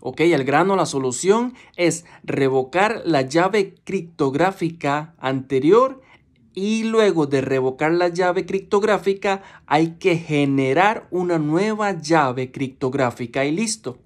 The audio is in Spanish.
Ok, el grano la solución es revocar la llave criptográfica anterior y luego de revocar la llave criptográfica hay que generar una nueva llave criptográfica y listo.